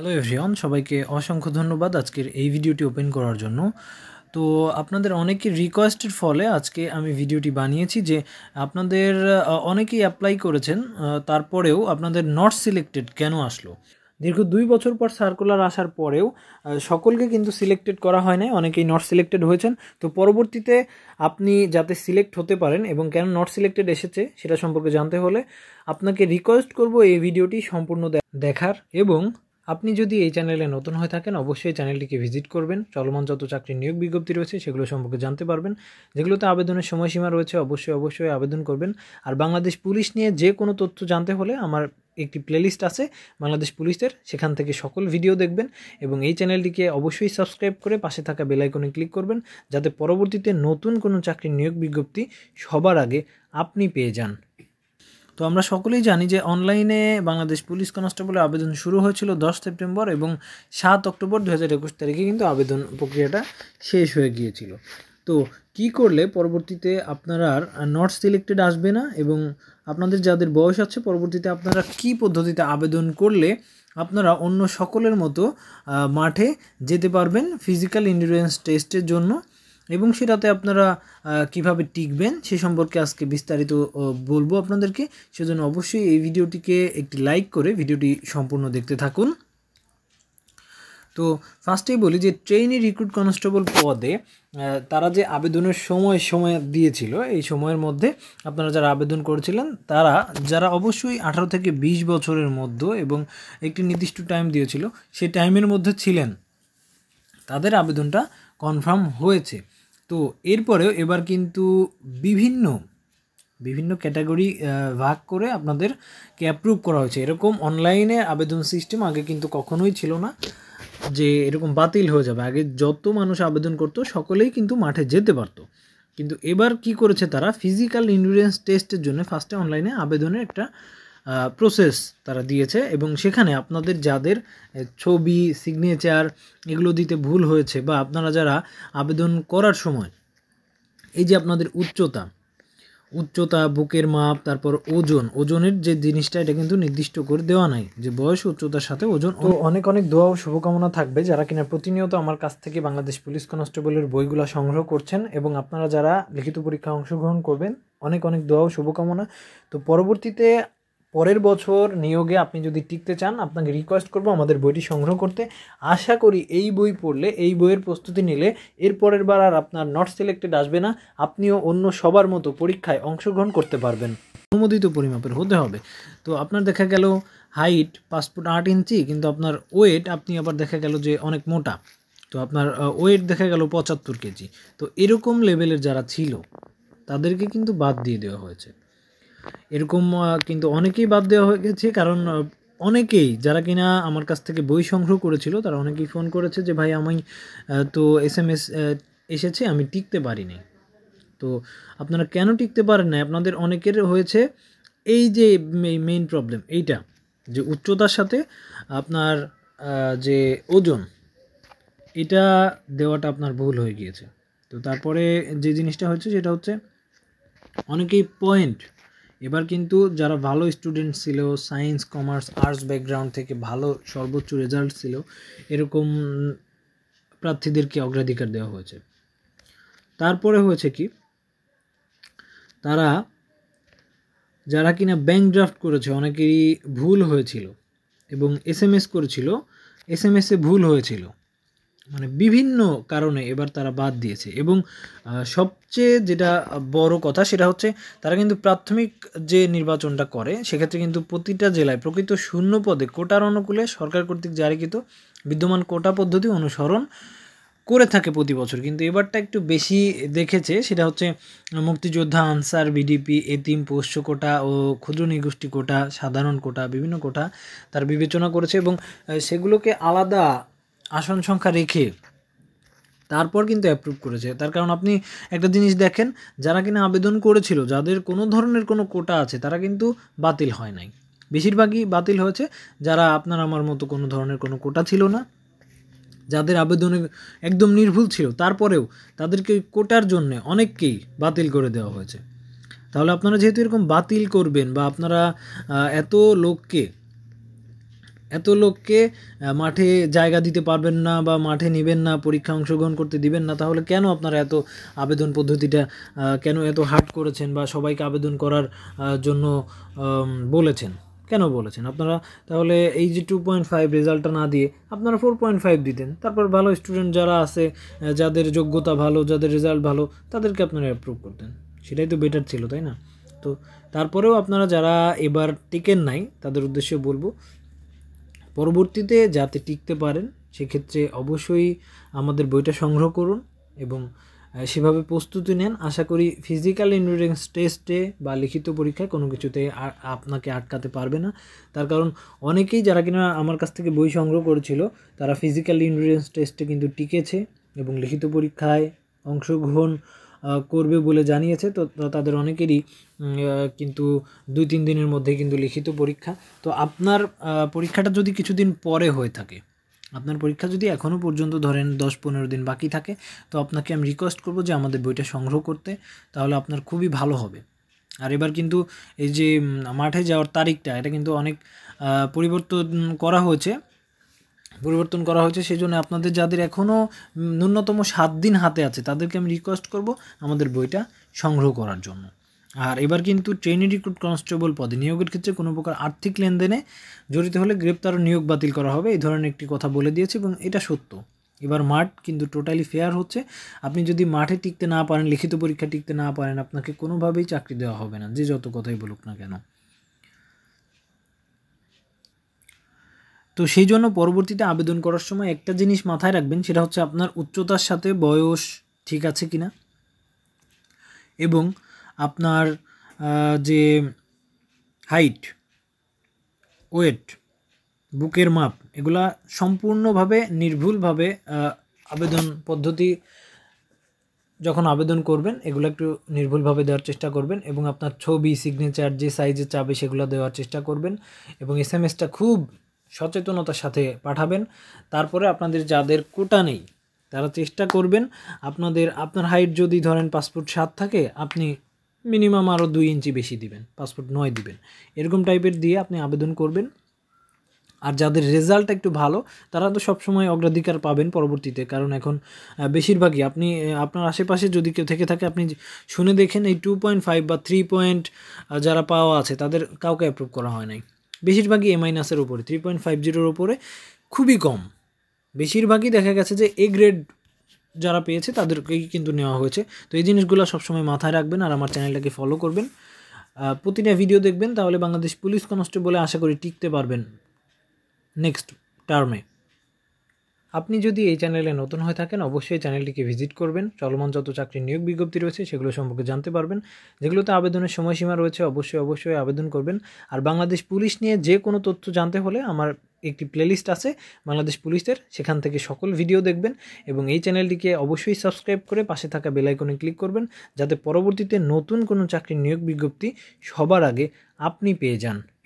hello everyone সবাইকে অসংখ্য ধন্যবাদ আজকের এই ভিডিওটি ওপেন করার জন্য তো আপনাদের অনেকে রিকোয়েস্টের ফলে আজকে আমি ভিডিওটি বানিয়েছি যে আপনাদের অনেকেই অ্যাপ্লাই করেছেন তারপরেও আপনাদের নট সিলেক্টেড কেন আসলো দীর্ঘ দুই বছর পর সার্কুলার আসার পরেও সকলকে কিন্তু সিলেক্টেড করা হয় নাই অনেকেই নট সিলেক্টেড হয়েছেন তো পরবর্তীতে আপনি যাতে সিলেক্ট হতে পারেন এবং কেন নট সিলেক্টেড এসেছে সেটা সম্পর্কে জানতে হলে আপনাকে রিকোয়েস্ট করব এই ভিডিওটি সম্পূর্ণ দেখার এবং আপনি যদি এই চ্যানেলে নতুন হয়ে থাকেন অবশ্যই চ্যানেলটিকে ভিজিট করবেন চলমান যত চাকরির নিয়োগ বিজ্ঞপ্তি রয়েছে সেগুলো সম্পর্কে জানতে পারবেন যেগুলোতে আবেদনের সময়সীমা রয়েছে অবশ্যই অবশ্যই আবেদন করবেন আর বাংলাদেশ পুলিশ নিয়ে যে কোনো তথ্য জানতে হলে আমার একটি প্লেলিস্ট আছে বাংলাদেশ পুলিশদের সেখান থেকে সকল ভিডিও দেখবেন এবং এই চ্যানেলটিকে অবশ্যই সাবস্ক্রাইব করে পাশে থাকা বেলাইকনে ক্লিক করবেন যাতে পরবর্তীতে নতুন কোনো চাকরির নিয়োগ বিজ্ঞপ্তি সবার আগে আপনি পেয়ে যান তো আমরা সকলেই জানি যে অনলাইনে বাংলাদেশ পুলিশ কনস্টেবলের আবেদন শুরু হয়েছিল দশ সেপ্টেম্বর এবং সাত অক্টোবর দু হাজার একুশ তারিখে কিন্তু আবেদন প্রক্রিয়াটা শেষ হয়ে গিয়েছিল তো কি করলে পরবর্তীতে আপনারা নট সিলেক্টেড আসবে না এবং আপনাদের যাদের বয়স আছে পরবর্তীতে আপনারা কি পদ্ধতিতে আবেদন করলে আপনারা অন্য সকলের মতো মাঠে যেতে পারবেন ফিজিক্যাল ইন্ডুরেন্স টেস্টের জন্য এবং সেটাতে আপনারা কিভাবে টিকবেন সে সম্পর্কে আজকে বিস্তারিত বলবো আপনাদেরকে সেজন্য অবশ্যই এই ভিডিওটিকে একটি লাইক করে ভিডিওটি সম্পূর্ণ দেখতে থাকুন তো ফার্স্টেই বলি যে ট্রেনি রিক্রুট কনস্টেবল পদে তারা যে আবেদনের সময় সময় দিয়েছিল এই সময়ের মধ্যে আপনারা যারা আবেদন করেছিলেন তারা যারা অবশ্যই আঠারো থেকে ২০ বছরের মধ্যে এবং একটি নির্দিষ্ট টাইম দিয়েছিল সেই টাইমের মধ্যে ছিলেন তাদের আবেদনটা কনফার্ম হয়েছে তো এরপরেও এবার কিন্তু বিভিন্ন বিভিন্ন ক্যাটাগরি ভাগ করে আপনাদেরকে অ্যাপ্রুভ করা হয়েছে এরকম অনলাইনে আবেদন সিস্টেম আগে কিন্তু কখনোই ছিল না যে এরকম বাতিল হয়ে যাবে আগে যত মানুষ আবেদন করতো সকলেই কিন্তু মাঠে যেতে পারতো কিন্তু এবার কি করেছে তারা ফিজিক্যাল ইন্ডুরেন্স টেস্টের জন্য ফার্স্টে অনলাইনে আবেদনের একটা প্রসেস তারা দিয়েছে এবং সেখানে আপনাদের যাদের ছবি সিগনেচার এগুলো দিতে ভুল হয়েছে বা আপনারা যারা আবেদন করার সময় এই যে আপনাদের উচ্চতা উচ্চতা বুকের মাপ তারপর ওজন ওজনের যে জিনিসটা এটা কিন্তু নির্দিষ্ট করে দেওয়া নাই যে বয়স উচ্চতার সাথে ওজন ও অনেক অনেক দোয়া ও শুভকামনা থাকবে যারা কিনা প্রতিনিয়ত আমার কাছ থেকে বাংলাদেশ পুলিশ কনস্টেবলের বইগুলো সংগ্রহ করছেন এবং আপনারা যারা লিখিত পরীক্ষা অংশগ্রহণ করবেন অনেক অনেক দোয়া ও শুভকামনা তো পরবর্তীতে পরের বছর নিয়োগে আপনি যদি টিকতে চান আপনাকে রিকোয়েস্ট করব আমাদের বইটি সংগ্রহ করতে আশা করি এই বই পড়লে এই বইয়ের প্রস্তুতি নিলে এর পরের বার আর আপনার নট সিলেক্টেড আসবে না আপনিও অন্য সবার মতো পরীক্ষায় অংশগ্রহণ করতে পারবেন অনুমোদিত পরিমাপের হতে হবে তো আপনার দেখা গেল হাইট পাসপোর্ট আট ইঞ্চি কিন্তু আপনার ওয়েট আপনি আবার দেখা গেল যে অনেক মোটা তো আপনার ওয়েট দেখা গেল পঁচাত্তর কেজি তো এরকম লেভেলের যারা ছিল তাদেরকে কিন্তু বাদ দিয়ে দেওয়া হয়েছে এরকম কিন্তু অনেকেই বাদ দেওয়া হয়ে গেছে কারণ অনেকেই যারা কিনা আমার কাছ থেকে বই সংগ্রহ করেছিল তারা অনেকেই ফোন করেছে যে ভাই আমি তো এস এম এস এসেছে আমি টিকতে পারিনি তো আপনারা কেন টিকতে পারেন না আপনাদের অনেকের হয়েছে এই যে মেইন প্রবলেম এইটা যে উচ্চতার সাথে আপনার যে ওজন এটা দেওয়াটা আপনার ভুল হয়ে গিয়েছে তো তারপরে যে জিনিসটা হচ্ছে সেটা হচ্ছে অনেকেই পয়েন্ট এবার কিন্তু যারা ভালো স্টুডেন্ট ছিল সায়েন্স কমার্স আর্টস ব্যাকগ্রাউন্ড থেকে ভালো সর্বোচ্চ রেজাল্ট ছিল এরকম প্রার্থীদেরকে অগ্রাধিকার দেওয়া হয়েছে তারপরে হয়েছে কি তারা যারা কিনা ব্যাংক ড্রাফট করেছে অনেকেরই ভুল হয়েছিল এবং এস এম এস করেছিল এস এম এসে ভুল হয়েছিল মানে বিভিন্ন কারণে এবার তারা বাদ দিয়েছে এবং সবচেয়ে যেটা বড় কথা সেটা হচ্ছে তারা কিন্তু প্রাথমিক যে নির্বাচনটা করে সেক্ষেত্রে কিন্তু প্রতিটা জেলায় প্রকৃত শূন্য পদে কোটার অনুকূলে সরকার কর্তৃক জারিকৃত বিদ্যমান কোটা পদ্ধতি অনুসরণ করে থাকে প্রতি বছর কিন্তু এবারটা একটু বেশি দেখেছে সেটা হচ্ছে মুক্তিযোদ্ধা আনসার বিডিপি এতিম পোষ্য কোটা ও ক্ষুদ্র নিগোষ্ঠী কোটা সাধারণ কোটা বিভিন্ন কোটা তার বিবেচনা করেছে এবং সেগুলোকে আলাদা আসন সংখ্যা রেখে তারপর কিন্তু অ্যাপ্রুভ করেছে তার কারণ আপনি একটা জিনিস দেখেন যারা কিনা আবেদন করেছিল যাদের কোনো ধরনের কোনো কোটা আছে তারা কিন্তু বাতিল হয় নাই বেশিরভাগই বাতিল হয়েছে যারা আপনার আমার মতো কোনো ধরনের কোনো কোটা ছিল না যাদের আবেদনে একদম নির্ভুল ছিল তারপরেও তাদেরকে কোটার জন্য অনেককেই বাতিল করে দেওয়া হয়েছে তাহলে আপনারা যেহেতু এরকম বাতিল করবেন বা আপনারা এত লোককে এত লোককে মাঠে জায়গা দিতে পারবেন না বা মাঠে নেবেন না পরীক্ষা অংশগ্রহণ করতে দিবেন না তাহলে কেন আপনারা এত আবেদন পদ্ধতিটা কেন এত হার্ড করেছেন বা সবাইকে আবেদন করার জন্য বলেছেন কেন বলেছেন আপনারা তাহলে এই যে টু পয়েন্ট ফাইভ রেজাল্টটা না দিয়ে আপনারা ফোর পয়েন্ট ফাইভ দিতেন তারপর ভালো স্টুডেন্ট যারা আছে যাদের যোগ্যতা ভালো যাদের রেজাল্ট ভালো তাদেরকে আপনারা অ্যাপ্রুভ করতেন সেটাই তো বেটার ছিল তাই না তো তারপরেও আপনারা যারা এবার টিকেন নাই তাদের উদ্দেশ্যে বলবো পরবর্তীতে যাতে টিকতে পারেন সেক্ষেত্রে অবশ্যই আমাদের বইটা সংগ্রহ করুন এবং সেভাবে প্রস্তুতি নেন আশা করি ফিজিক্যাল ইন্ডুরেন্স টেস্টে বা লিখিত পরীক্ষায় কোনো কিছুতে আপনাকে আটকাতে পারবে না তার কারণ অনেকেই যারা কিনা আমার কাছ থেকে বই সংগ্রহ করেছিল তারা ফিজিক্যাল ইন্ডুরেন্স টেস্টে কিন্তু টিকেছে এবং লিখিত পরীক্ষায় অংশগ্রহণ করবে বলে জানিয়েছে তো তাদের অনেকেরই কিন্তু দুই তিন দিনের মধ্যে কিন্তু লিখিত পরীক্ষা তো আপনার পরীক্ষাটা যদি কিছুদিন পরে হয়ে থাকে আপনার পরীক্ষা যদি এখনও পর্যন্ত ধরেন দশ পনেরো দিন বাকি থাকে তো আপনাকে আমি রিকোয়েস্ট করবো যে আমাদের বইটা সংগ্রহ করতে তাহলে আপনার খুবই ভালো হবে আর এবার কিন্তু এই যে মাঠে যাওয়ার তারিখটা এটা কিন্তু অনেক পরিবর্তন করা হয়েছে পরিবর্তন করা হয়েছে সেই জন্য আপনাদের যাদের এখনও ন্যূনতম সাত দিন হাতে আছে তাদেরকে আমি রিকোয়েস্ট করব আমাদের বইটা সংগ্রহ করার জন্য আর এবার কিন্তু ট্রেনি রিক্রুট কনস্টেবল পদে নিয়োগের ক্ষেত্রে কোনো প্রকার আর্থিক লেনদেনে জড়িত হলে গ্রেপ্তার ও নিয়োগ বাতিল করা হবে এই ধরনের একটি কথা বলে দিয়েছে এবং এটা সত্য এবার মাঠ কিন্তু টোটালি ফেয়ার হচ্ছে আপনি যদি মাঠে টিকতে না পারেন লিখিত পরীক্ষা টিকতে না পারেন আপনাকে কোনোভাবেই চাকরি দেওয়া হবে না যে যত কথাই বলুক না কেন তো সেই জন্য পরবর্তীতে আবেদন করার সময় একটা জিনিস মাথায় রাখবেন সেটা হচ্ছে আপনার উচ্চতার সাথে বয়স ঠিক আছে কি না এবং আপনার যে হাইট ওয়েট বুকের মাপ এগুলা সম্পূর্ণভাবে নির্ভুলভাবে আবেদন পদ্ধতি যখন আবেদন করবেন এগুলো একটু নির্ভুলভাবে দেওয়ার চেষ্টা করবেন এবং আপনার ছবি সিগনেচার যে সাইজে চাবে সেগুলো দেওয়ার চেষ্টা করবেন এবং এস এম এসটা খুব সচেতনতার সাথে পাঠাবেন তারপরে আপনাদের যাদের কোটা নেই তারা চেষ্টা করবেন আপনাদের আপনার হাইট যদি ধরেন পাসপোর্ট সাত থাকে আপনি মিনিমাম আরও দুই ইঞ্চি বেশি দিবেন পাসপোর্ট নয় দিবেন এরকম টাইপের দিয়ে আপনি আবেদন করবেন আর যাদের রেজাল্ট একটু ভালো তারা তো সবসময় অগ্রাধিকার পাবেন পরবর্তীতে কারণ এখন বেশিরভাগই আপনি আপনার আশেপাশে যদি কেউ থেকে থাকে আপনি শুনে দেখেন এই টু পয়েন্ট ফাইভ বা থ্রি পয়েন্ট যারা পাওয়া আছে তাদের কাউকে অ্যাপ্রুভ করা হয় নাই বেশিরভাগই এ মাইনাসের উপরে থ্রি পয়েন্ট ফাইভ জিরোর উপরে খুবই কম বেশিরভাগই দেখা গেছে যে এ গ্রেড যারা পেয়েছে তাদেরকেই কিন্তু নেওয়া হয়েছে তো এই জিনিসগুলো সবসময় মাথায় রাখবেন আর আমার চ্যানেলটাকে ফলো করবেন প্রতিটা ভিডিও দেখবেন তাহলে বাংলাদেশ পুলিশ কনস্টেবলে আশা করি টিকতে পারবেন নেক্সট টার্মে আপনি যদি এই চ্যানেলে নতুন হয়ে থাকেন অবশ্যই চ্যানেলটিকে ভিজিট করবেন চলমান যত চাকরির নিয়োগ বিজ্ঞপ্তি রয়েছে সেগুলো সম্পর্কে জানতে পারবেন যেগুলোতে আবেদনের সময়সীমা রয়েছে অবশ্যই অবশ্যই আবেদন করবেন আর বাংলাদেশ পুলিশ নিয়ে যে কোনো তথ্য জানতে হলে আমার একটি প্লেলিস্ট আছে বাংলাদেশ পুলিশের সেখান থেকে সকল ভিডিও দেখবেন এবং এই চ্যানেলটিকে অবশ্যই সাবস্ক্রাইব করে পাশে থাকা বেলাইকনে ক্লিক করবেন যাতে পরবর্তীতে নতুন কোনো চাকরির নিয়োগ বিজ্ঞপ্তি সবার আগে আপনি পেয়ে যান